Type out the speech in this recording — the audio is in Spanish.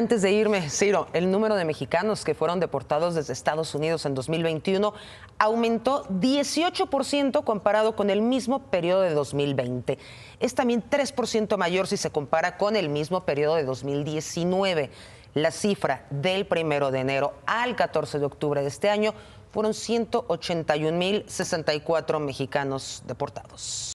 Antes de irme, Ciro, el número de mexicanos que fueron deportados desde Estados Unidos en 2021 aumentó 18% comparado con el mismo periodo de 2020. Es también 3% mayor si se compara con el mismo periodo de 2019. La cifra del primero de enero al 14 de octubre de este año fueron 181.064 mexicanos deportados.